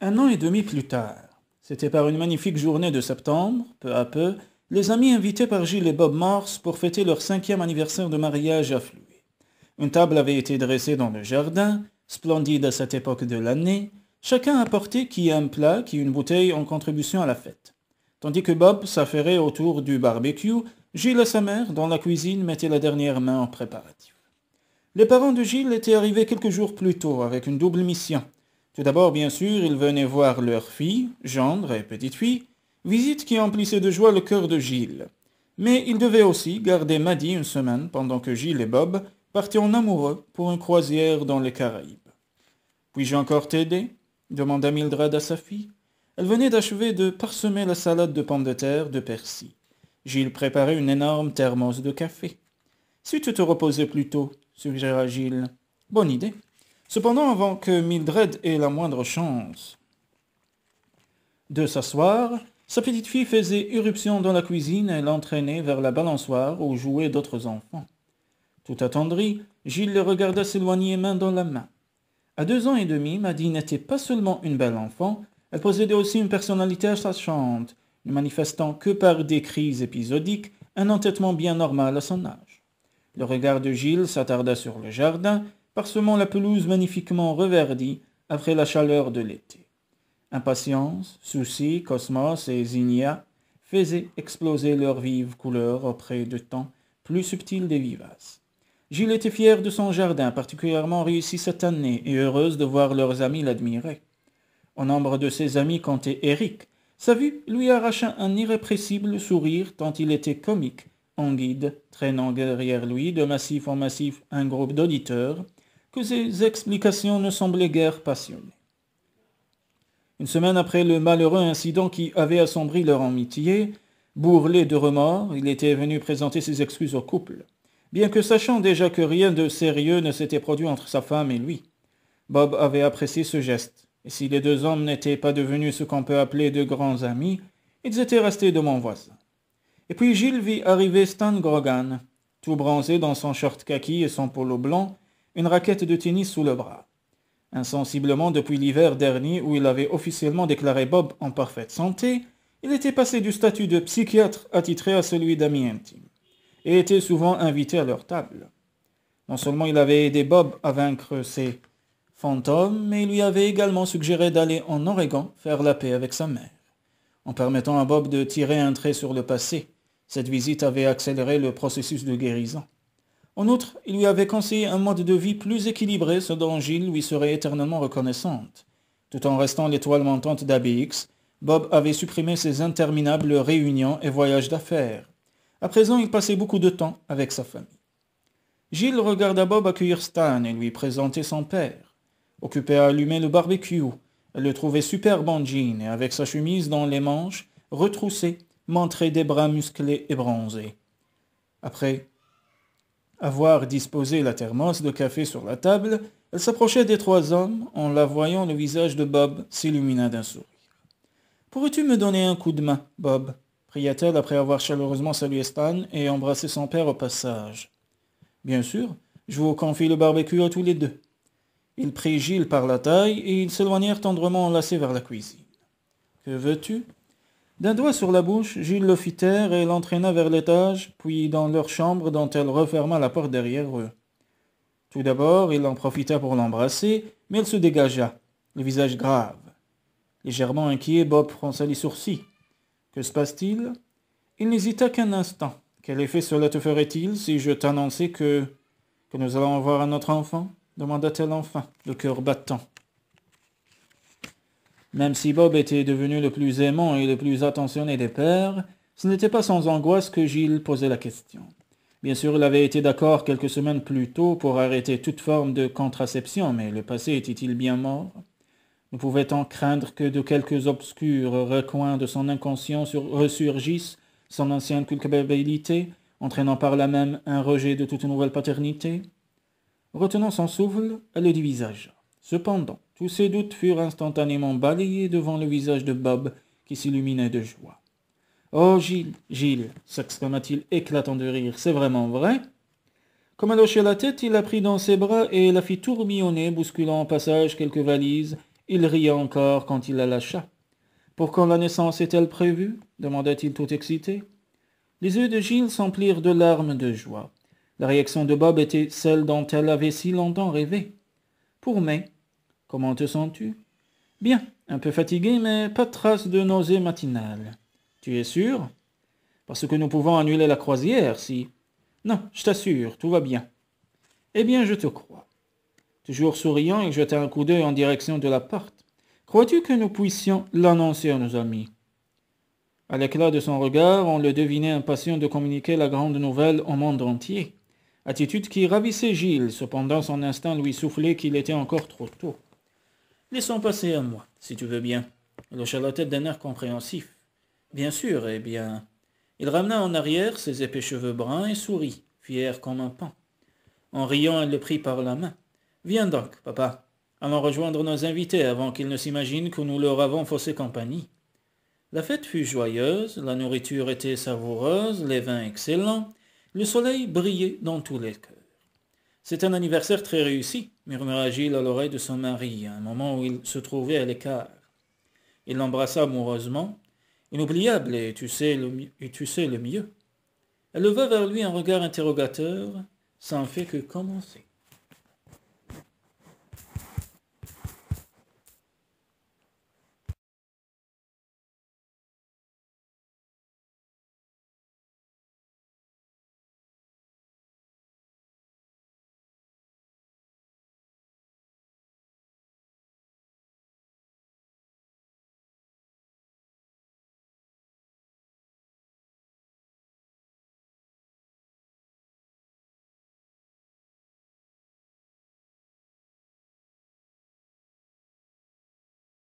Un an et demi plus tard, c'était par une magnifique journée de septembre, peu à peu, les amis invités par Gilles et Bob Morse pour fêter leur cinquième anniversaire de mariage affluaient. Une table avait été dressée dans le jardin, splendide à cette époque de l'année, chacun apportait qui un plat, qui une bouteille en contribution à la fête. Tandis que Bob s'affairait autour du barbecue, Gilles et sa mère, dans la cuisine, mettaient la dernière main en préparatif. Les parents de Gilles étaient arrivés quelques jours plus tôt avec une double mission – d'abord, bien sûr, ils venaient voir leur fille, gendre et petite fille, visite qui emplissait de joie le cœur de Gilles. Mais ils devaient aussi garder Maddy une semaine pendant que Gilles et Bob partaient en amoureux pour une croisière dans les Caraïbes. Puis-je encore t'aider demanda Mildred à sa fille. Elle venait d'achever de parsemer la salade de pommes de terre de Percy. Gilles préparait une énorme thermos de café. Si tu te reposais plus tôt, suggéra Gilles. Bonne idée. Cependant, avant que Mildred ait la moindre chance de s'asseoir, sa petite fille faisait irruption dans la cuisine et l'entraînait vers la balançoire où jouaient d'autres enfants. Tout attendri, Gilles le regarda s'éloigner main dans la main. À deux ans et demi, Maddy n'était pas seulement une belle enfant, elle possédait aussi une personnalité attachante, ne manifestant que par des crises épisodiques un entêtement bien normal à son âge. Le regard de Gilles s'attarda sur le jardin parsemant la pelouse magnifiquement reverdie après la chaleur de l'été. Impatience, souci, cosmos et zinnia faisaient exploser leurs vives couleurs auprès de temps plus subtils des vivaces. Gilles était fier de son jardin, particulièrement réussi cette année, et heureuse de voir leurs amis l'admirer. Au nombre de ses amis comptait Eric. Sa vue lui arracha un irrépressible sourire tant il était comique, en guide, traînant derrière lui de massif en massif un groupe d'auditeurs, que ses explications ne semblaient guère passionnées. Une semaine après le malheureux incident qui avait assombri leur amitié, bourrelé de remords, il était venu présenter ses excuses au couple, bien que sachant déjà que rien de sérieux ne s'était produit entre sa femme et lui. Bob avait apprécié ce geste, et si les deux hommes n'étaient pas devenus ce qu'on peut appeler de grands amis, ils étaient restés de mon voisin. Et puis Gilles vit arriver Stan Grogan, tout bronzé dans son short kaki et son polo blanc, une raquette de tennis sous le bras. Insensiblement, depuis l'hiver dernier où il avait officiellement déclaré Bob en parfaite santé, il était passé du statut de psychiatre attitré à celui d'ami intime, et était souvent invité à leur table. Non seulement il avait aidé Bob à vaincre ses fantômes, mais il lui avait également suggéré d'aller en Oregon faire la paix avec sa mère. En permettant à Bob de tirer un trait sur le passé, cette visite avait accéléré le processus de guérison. En outre, il lui avait conseillé un mode de vie plus équilibré, ce dont Gilles lui serait éternellement reconnaissante. Tout en restant l'étoile montante d'ABX, Bob avait supprimé ses interminables réunions et voyages d'affaires. À présent, il passait beaucoup de temps avec sa famille. Gilles regarda Bob accueillir Stan et lui présenter son père. Occupé à allumer le barbecue, elle le trouvait superbe, en jean et avec sa chemise dans les manches, retroussée, montrait des bras musclés et bronzés. Après, avoir disposé la thermos de café sur la table, elle s'approchait des trois hommes. En la voyant, le visage de Bob s'illumina d'un sourire. Pourrais-tu me donner un coup de main, Bob pria-t-elle après avoir chaleureusement salué Stan et embrassé son père au passage. Bien sûr, je vous confie le barbecue à tous les deux. Il prit Gilles par la taille et ils s'éloignèrent tendrement enlacés vers la cuisine. Que veux-tu d'un doigt sur la bouche, Gilles le fit taire et l'entraîna vers l'étage, puis dans leur chambre dont elle referma la porte derrière eux. Tout d'abord, il en profita pour l'embrasser, mais elle se dégagea, le visage grave. Légèrement inquiet, Bob fronça les sourcils. Que se passe-t-il Il n'hésita qu'un instant. Quel effet cela te ferait-il si je t'annonçais que... que nous allons avoir un autre enfant demanda-t-elle enfin, le cœur battant. Même si Bob était devenu le plus aimant et le plus attentionné des pères, ce n'était pas sans angoisse que Gilles posait la question. Bien sûr, il avait été d'accord quelques semaines plus tôt pour arrêter toute forme de contraception, mais le passé était-il bien mort Ne pouvait-on craindre que de quelques obscurs recoins de son inconscient ressurgissent son ancienne culpabilité, entraînant par là même un rejet de toute nouvelle paternité Retenant son souffle, elle le divisagea. Cependant, tous ses doutes furent instantanément balayés devant le visage de Bob qui s'illuminait de joie. Oh Gilles, Gilles, s'exclama-t-il éclatant de rire, c'est vraiment vrai Comme elle hochait la tête, il la prit dans ses bras et la fit tourbillonner, bousculant en passage quelques valises. Il riait encore quand il la lâcha. Pour quand la naissance est-elle prévue demanda-t-il tout excité. Les yeux de Gilles s'emplirent de larmes de joie. La réaction de Bob était celle dont elle avait si longtemps rêvé pour mai. Comment te sens-tu Bien, un peu fatigué, mais pas de trace de nausée matinale. Tu es sûr Parce que nous pouvons annuler la croisière si... Non, je t'assure, tout va bien. Eh bien, je te crois. Toujours souriant, il jeta un coup d'œil en direction de la porte. Crois-tu que nous puissions l'annoncer à nos amis À l'éclat de son regard, on le devinait impatient de communiquer la grande nouvelle au monde entier attitude qui ravissait Gilles, cependant son instinct lui soufflait qu'il était encore trop tôt. Laissons passer à moi, si tu veux bien. Il hocha la d'un air compréhensif. Bien sûr, eh bien. Il ramena en arrière ses épais cheveux bruns et sourit, fier comme un pan. En riant, elle le prit par la main. Viens donc, papa. Allons rejoindre nos invités avant qu'ils ne s'imaginent que nous leur avons faussé compagnie. La fête fut joyeuse, la nourriture était savoureuse, les vins excellents, le soleil brillait dans tous les cœurs. C'est un anniversaire très réussi, murmura Gilles à l'oreille de son mari, à un moment où il se trouvait à l'écart. Il l'embrassa amoureusement, inoubliable, et tu sais le, mieux. Elle leva vers lui un regard interrogateur, sans fait que commencer.